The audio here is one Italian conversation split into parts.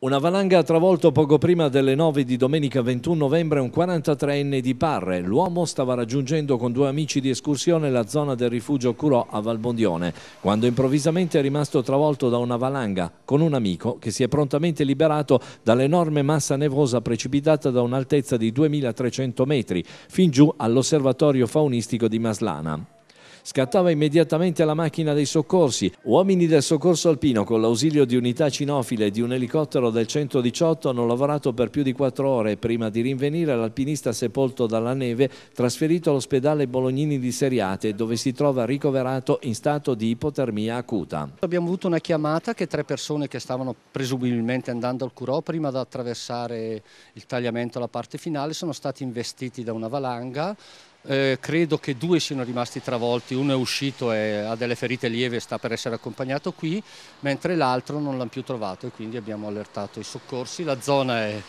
Una valanga ha travolto poco prima delle 9 di domenica 21 novembre un 43enne di Parre. L'uomo stava raggiungendo con due amici di escursione la zona del rifugio Curò a Valbondione, quando improvvisamente è rimasto travolto da una valanga con un amico che si è prontamente liberato dall'enorme massa nevosa precipitata da un'altezza di 2300 metri, fin giù all'osservatorio faunistico di Maslana scattava immediatamente la macchina dei soccorsi. Uomini del soccorso alpino con l'ausilio di unità cinofile e di un elicottero del 118 hanno lavorato per più di quattro ore prima di rinvenire l'alpinista sepolto dalla neve trasferito all'ospedale Bolognini di Seriate dove si trova ricoverato in stato di ipotermia acuta. Abbiamo avuto una chiamata che tre persone che stavano presumibilmente andando al Curò prima di attraversare il tagliamento alla parte finale sono stati investiti da una valanga eh, credo che due siano rimasti travolti, uno è uscito e ha delle ferite lieve e sta per essere accompagnato qui, mentre l'altro non l'hanno più trovato e quindi abbiamo allertato i soccorsi. La zona è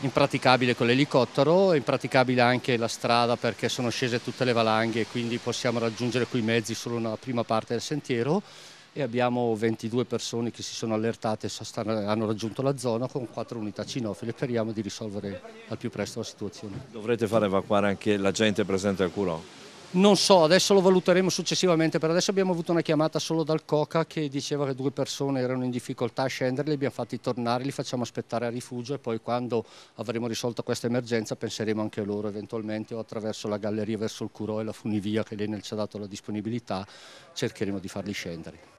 impraticabile con l'elicottero, è impraticabile anche la strada perché sono scese tutte le valanghe e quindi possiamo raggiungere quei mezzi solo una prima parte del sentiero e abbiamo 22 persone che si sono allertate e hanno raggiunto la zona con 4 unità cinofile. Speriamo di risolvere al più presto la situazione. Dovrete far evacuare anche la gente presente al Curò? Non so, adesso lo valuteremo successivamente, per adesso abbiamo avuto una chiamata solo dal Coca che diceva che due persone erano in difficoltà a scendere, li abbiamo fatti tornare, li facciamo aspettare a rifugio e poi quando avremo risolto questa emergenza penseremo anche a loro eventualmente o attraverso la galleria verso il Curò e la funivia che l'Enel ci ha dato la disponibilità cercheremo di farli scendere.